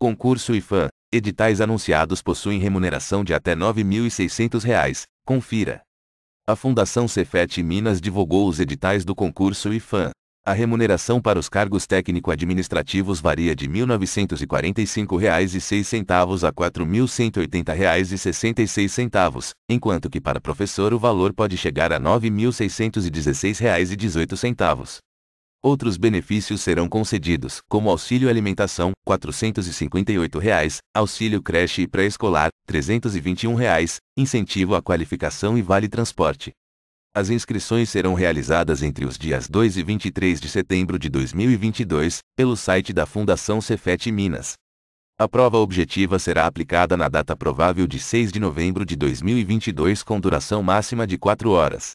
Concurso IFAM. Editais anunciados possuem remuneração de até R$ 9.600. Confira. A Fundação Cefet Minas divulgou os editais do concurso IFAM. A remuneração para os cargos técnico-administrativos varia de R$ 1.945,06 a R$ 4.180,66, enquanto que para professor o valor pode chegar a R$ 9.616,18. Outros benefícios serão concedidos, como auxílio alimentação, R$ 458, auxílio creche e pré-escolar, R$ 321, incentivo à qualificação e vale transporte. As inscrições serão realizadas entre os dias 2 e 23 de setembro de 2022, pelo site da Fundação Cefet Minas. A prova objetiva será aplicada na data provável de 6 de novembro de 2022 com duração máxima de 4 horas.